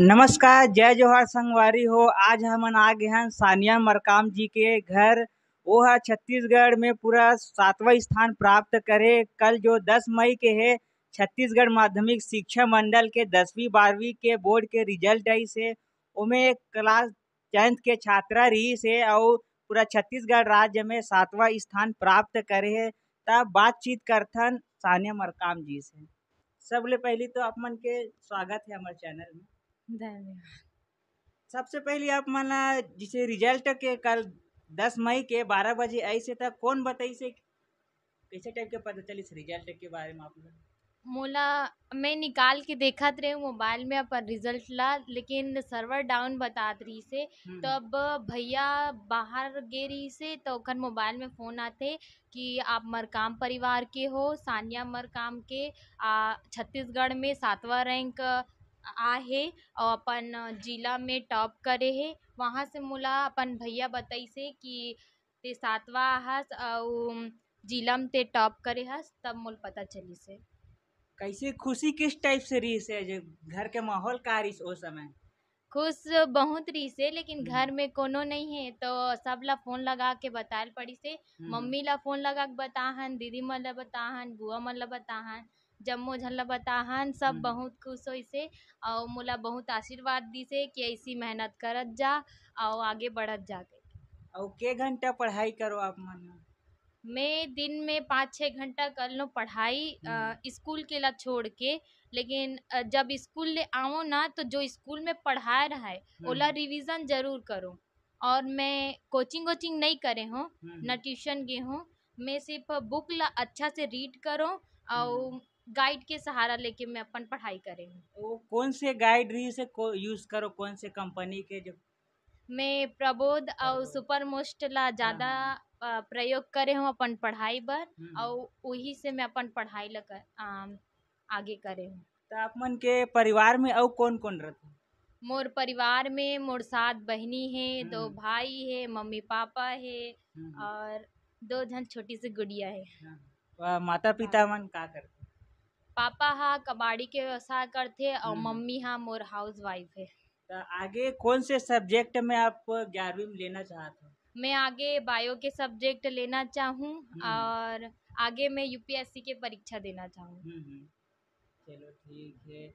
नमस्कार जय जोहर संगवारी हो आज हम आ गए हैं सानिया मरकाम जी के घर वो है छत्तीसगढ़ में पूरा सातवां स्थान प्राप्त करे कल जो 10 मई के है छत्तीसगढ़ माध्यमिक शिक्षा मंडल के दसवीं बारहवीं के बोर्ड के रिजल्ट आई से उमें क्लास टेंथ के छात्रा रही से और पूरा छत्तीसगढ़ राज्य में सातवां स्थान प्राप्त करे है तब बातचीत करथन सानिया मरकाम जी से सबले पहली तो आप मन के स्वागत है हमारे चैनल में धन्यवाद सबसे पहले आप माना जिसे रिजल्ट के कल दस मई के बारह बजे ऐसे था कौन बताई से कैसे टाइप के पता चली रिजल्ट के बारे में आप मोला मैं निकाल के देखा तो रहे मोबाइल में अपन रिजल्ट ला लेकिन सर्वर डाउन बता रही से हम्म। तब भैया बाहर गे रही से तो ओखर मोबाइल में फ़ोन आते कि आप मरकाम परिवार के हो सानिया मरकाम के छत्तीसगढ़ में सातवा रैंक आहे और अपन जिला में टॉप करे हे वहाँ से मोला अपन भैया बताई से कि ते सातवा हस और जिला में ते टॉप करे हस तब मोला पता चली से कैसे खुशी किस टाइप से रही है जो घर के माहौल का रही उस समय खुश बहुत रही से लेकिन हम्म। घर में कोनो नहीं है तो सब ला फोन लगा के बताए पड़ी से हम्म। मम्मी ला फोन लगा के बताहन दीदी मन ला बताहन बुआ मन ला बताहन जम्मो झन ल बताहन सब हम्म। बहुत खुश से और मोला बहुत आशीर्वाद दी से कि ऐसी मेहनत करत जा और आगे बढ़त जा अउ के घंटा पढ़ाई करो आप मन मैं दिन में पाँच छः घंटा कर लूँ पढ़ाई हम्म। स्कूल के ला छोड़ के लेकिन जब स्कूल ले आओ ना तो जो स्कूल में पढ़ा रहा है ओला हम्म। रिवीजन जरूर करूँ और मैं कोचिंग वोचिंग नहीं करे हूँ न ट्यूशन गे हूँ मैं सिर्फ बुक ला अच्छा से रीड करूँ और गाइड के सहारा लेके मैं अपन पढ़ाई करे हूँ वो तो कौन से गाइड रही से यूज करो कौन से कंपनी के जो मैं प्रबोध और सुपर मोस्ट ला ज्यादा हाँ, हाँ। प्रयोग करे हूँ अपन पढ़ाई बर हम्म, हम्म। और वही से मैं अपन पढ़ाई ला कर, आगे करे हूँ तो आप मन के परिवार में और कौन कौन रहते मोर परिवार में मोर सात बहनी है हम्म, दो भाई है मम्मी पापा है और दो जन छोटी सी गुड़िया है हाँ, माता पिता मन का करते पापा हा कबाड़ी के व्यवसाय करते और हम्म। मम्मी हा मोर हाउस वाइफ है तो आगे कौन से सब्जेक्ट में आप ग्यारहवीं में लेना चाहते हैं मैं आगे बायो के सब्जेक्ट लेना चाहूँ हम्म। और आगे मैं यूपीएससी के परीक्षा देना चाहूँ हम्म, चलो ठीक है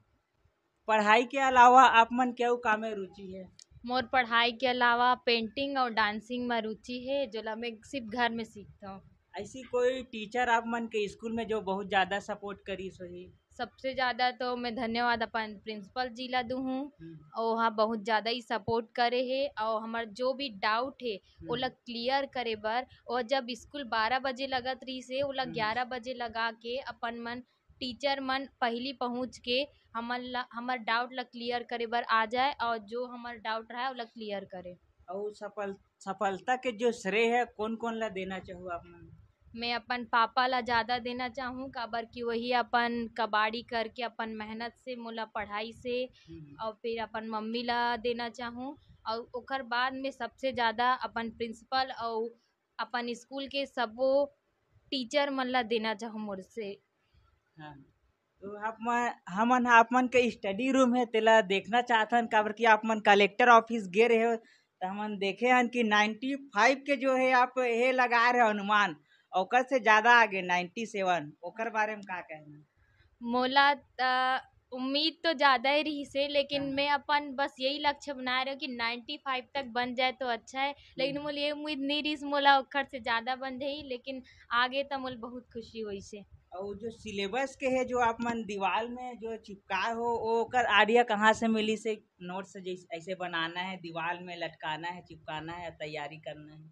पढ़ाई के अलावा आप मन क्या काम में रुचि है मोर पढ़ाई के अलावा पेंटिंग और डांसिंग में रुचि है जो मैं सिर्फ घर में सीखता हूँ ऐसी कोई टीचर आप मन के स्कूल में जो बहुत ज़्यादा सपोर्ट करी सोही सबसे ज़्यादा तो मैं धन्यवाद अपन प्रिंसिपल जी ला दूँ हूँ हम्म। और वहाँ बहुत ज़्यादा ही सपोर्ट करे है और हमारे जो भी डाउट है वो हम्म। लग क्लियर करे बर और जब स्कूल बारह बजे लगत रही से वो लग हम्म। ग्यारह बजे लगा के अपन मन टीचर मन पहली पहुँच के हमार ला हमार डाउट लग क्लियर करे बर आ जाए और जो हमार डाउट रहा है वो लग क्लियर करे और सफल सफलता के जो श्रेय है कौन कौन ला देना चाहूँ आप मन मैं अपन पापा ला ज़्यादा देना चाहूँ काबर की वही अपन कबाड़ी करके अपन मेहनत से मोला पढ़ाई से हम्म, हम्म। और फिर अपन मम्मी ला देना चाहूँ और ओकर बाद में सबसे ज्यादा अपन प्रिंसिपल और अपन स्कूल के सब टीचर मन ला देना चाहूँ मोर से हाँ। तो आप मन हमन आप मन के स्टडी रूम है तेला देखना चाहथन काबर कि आप मन कलेक्टर ऑफिस गए रहे हो तो हमन देखे हन कि नाइन्टी फाइव के जो है आप ये लगा रहे अनुमान ओकर से ज़्यादा आगे नाइन्टी सेवन ओकर बारे में का कहना मोला उम्मीद तो ज़्यादा ही रही से लेकिन हाँ। मैं अपन बस यही लक्ष्य बना रही हूँ कि नाइन्टी फाइव तक बन जाए तो अच्छा है लेकिन हम्म। मोल ये उम्मीद नहीं रही मोला ओकर से ज़्यादा बन जाए लेकिन आगे तो मोल बहुत खुशी हुई से और जो सिलेबस के है जो आप मन दीवार में जो चिपका हो वो कर आइडिया कहाँ से मिली से नोट से जैसे ऐसे बनाना है दीवार में लटकाना है चिपकाना है तैयारी करना है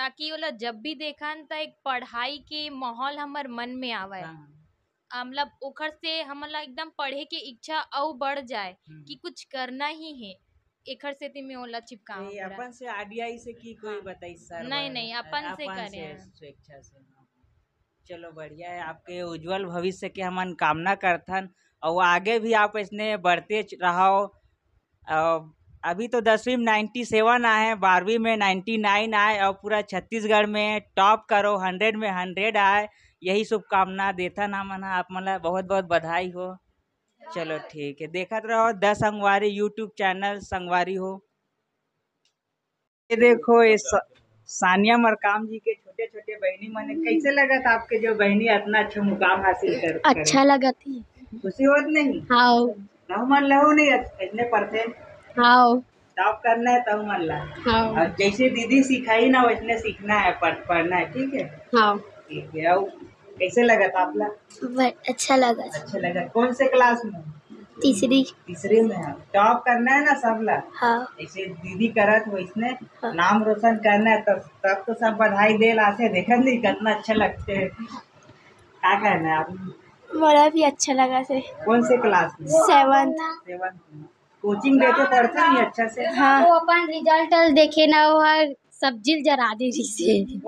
ताकि ओला जब भी देखन त एक पढ़ाई के माहौल हमर मन में आवे हाँ। मतलब ओखर से हमला एकदम पढ़े के इच्छा औ बढ़ जाए हाँ। कि कुछ करना ही है एकर से ती में ओला चिपका अपन से आरडीआई से की कोई हाँ। बताई सर नहीं नहीं अपन से करे स्वेच्छा से चलो बढ़िया है आपके उज्जवल भविष्य के हम कामना करथन और आगे भी आप इसने बढ़ते रहो अभी तो दसवीं में नाइन्टी सेवन आए हैं बारहवीं में नाइन्टी नाइन आए और पूरा छत्तीसगढ़ में टॉप करो हंड्रेड में हंड्रेड आए यही शुभकामना देता ना मना आप मतलब बहुत बहुत बधाई हो चलो ठीक है देखा रहो दस संगवारी यूट्यूब चैनल संगवारी हो ये देखो ये सानिया मरकाम जी के छोटे छोटे बहनी मन कैसे लगा था आपके जो बहनी इतना अच्छा मुकाम हासिल कर अच्छा लगा थी खुशी होत नहीं हाँ। मन लहू नहीं इतने परसेंट हाँ करना है तब मन ला और जैसे दीदी सिखाई ना वैसे सीखना है पढ़ पढ़ना है ठीक है हाँ ठीक है और कैसे लगा था आप लोग अच्छा लगा अच्छा लगा कौन से क्लास में तीसरी तीसरी में है टॉप करना है ना सब ला हाँ ऐसे दीदी करत हो इसने नाम रोशन करना है तब तब तो सब बधाई दे लाते देखा नहीं कितना अच्छा लगते क्या कहना है आप बड़ा भी अच्छा लगा से कौन से क्लास में सेवंथ सेवंथ कोचिंग लेके पढ़ते नहीं अच्छा से हाँ वो अपन रिजल्ट देखे ना वो हर जिल जरा दे रही से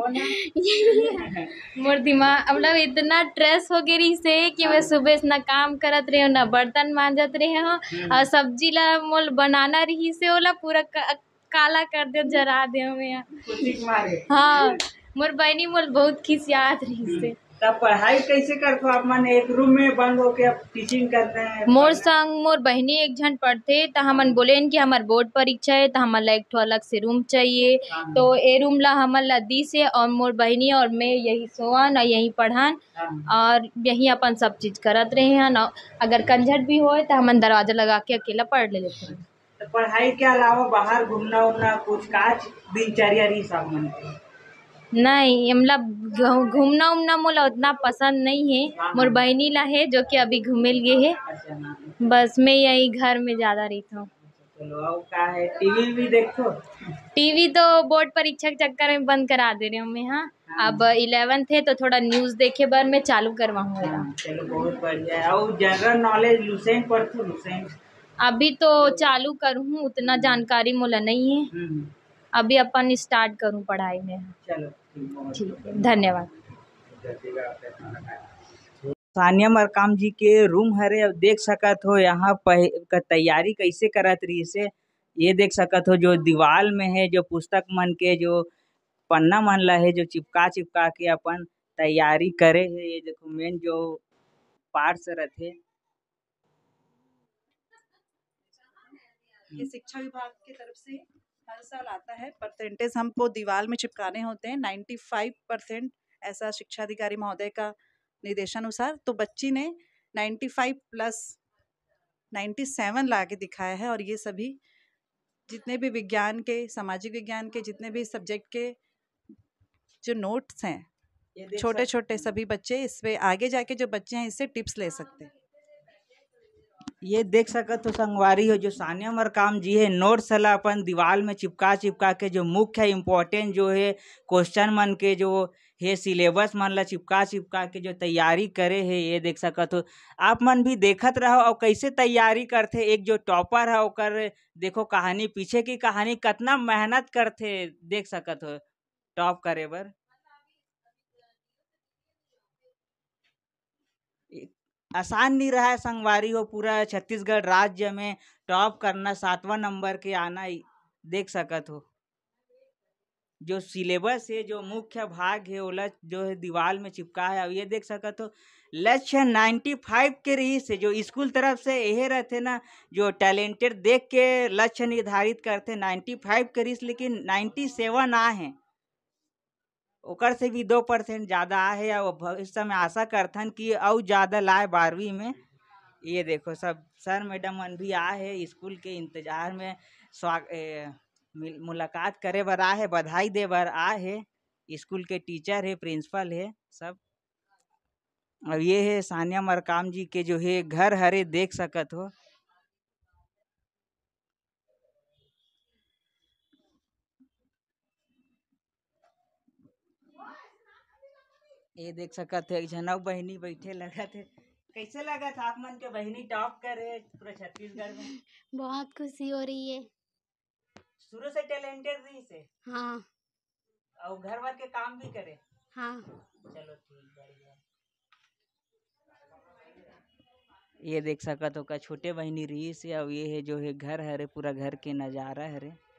मोर दिमाग मतलब इतना ट्रेस हो गई रही से कि मैं सुबह इतना काम करत रहे ना बर्तन मांजत रहे हो हम्म। और सब्जी ला मोल बनाना रही से ओला पूरा का, काला कर दे जरा दे हमें हाँ मोर बहनी मोल बहुत खिसियात रही से तब पढ़ाई कैसे करते आप मन एक रूम में बंद होके के टीचिंग करते हैं मोर संग मोर बहनी एक झन पढ़ते तो हमन बोले कि हमारे बोर्ड परीक्षा है तो हमारे एक ठो अलग से रूम चाहिए हाँ। तो ये रूम ला हमन ला दी से और मोर बहनी और मैं यही सोन और यही पढ़न हाँ। और यही अपन सब चीज करत रहे हैं और अगर कंझट भी हो तो हमन दरवाजा लगा के अकेला पढ़ ले लेते हैं तो पढ़ाई के अलावा बाहर घूमना उमना कुछ काज दिनचर्या सब मनते नहीं मतलब घूमना उमना मोला उतना पसंद नहीं है मोर बहनी ला है जो कि अभी घूमे गे है बस मैं यही घर में ज़्यादा रहीथों टीवी भी देखो टीवी तो बोर्ड परीक्षा के चक्कर में बंद करा दे रही हूँ मैं हाँ, हाँ। अब इलेवेंथ है तो थोड़ा न्यूज़ देखे बार मैं चालू करवाऊंगा हाँ, बहुत बढ़िया अभी तो चालू करूँ उतना जानकारी मोला नहीं है हम्म। अभी अपन स्टार्ट करूं पढ़ाई में चलो धन्यवाद सानिया मरकाम जी के रूम हरे अब देख सकत हो यहाँ का तैयारी कैसे करत रही से ये देख सकत हो जो दीवाल में है जो पुस्तक मन के जो पन्ना मन ला है जो चिपका चिपका के अपन तैयारी करे है ये देखो मेन जो पार्ट्स रहते शिक्षा विभाग की तरफ से हर साल आता है परसेंटेज हमको दीवार में चिपकाने होते हैं नाइन्टी फाइव परसेंट ऐसा शिक्षा अधिकारी महोदय का निर्देशानुसार तो बच्ची ने ninety five plus ninety seven ला के दिखाया है और ये सभी जितने भी विज्ञान के सामाजिक विज्ञान के जितने भी सब्जेक्ट के जो नोट्स हैं छोटे छोटे सभी बच्चे इस पर आगे जाके जो बच्चे हैं इससे टिप्स ले सकते हैं ये देख सकत हो संगवारी हो जो सानिया मरकाम जी है नोट्स सला अपन दीवार में चिपका चिपका के जो मुख्य इम्पोर्टेंट जो है क्वेश्चन मन के जो है सिलेबस मन ला चिपका चिपका के जो तैयारी करे है ये देख सकत हो आप मन भी देखत रहो और कैसे तैयारी करते एक जो टॉपर है ओकर देखो कहानी पीछे की कहानी कितना मेहनत करते देख सकत हो टॉप करे बर आसान नहीं रहा है संगवारी हो पूरा छत्तीसगढ़ राज्य में टॉप करना सातवां नंबर के आना देख सकत हो जो सिलेबस है जो मुख्य भाग है ओला जो है दीवार में चिपका है अब ये देख सकत हो लक्ष्य नाइन्टी फाइव के रही से जो स्कूल तरफ से यही रहते ना जो टैलेंटेड देख के लक्ष्य निर्धारित करते नाइन्टी फाइव के रही लेकिन नाइन्टी सेवन आ हैं ओकर से भी दो परसेंट ज़्यादा आए है और भविष्य में आशा करथन कि और ज़्यादा लाए बारहवीं में ये देखो सब सर मैडम मन भी आए है स्कूल के इंतजार में स्वाग मुलाकात करे बर आए है बधाई दे बर आए है स्कूल के टीचर है प्रिंसिपल है सब और ये है सानिया मरकाम जी के जो है घर हरे देख सकत हो ये देख सकत है एक झन अउ बहिनी बइठे लगत हे कइसे लगत आप मन के बहनी टॉप करे पूरा छत्तीसगढ़ में बहुत खुशी हो रही है शुरू से टैलेंटेड रही से हाँ और घर वर के काम भी करे हाँ चलो ठीक बढ़िया ये देख सकत हो का छोटे बहनी रही से और ये है जो है घर हरे पूरा घर के नज़ारा हरे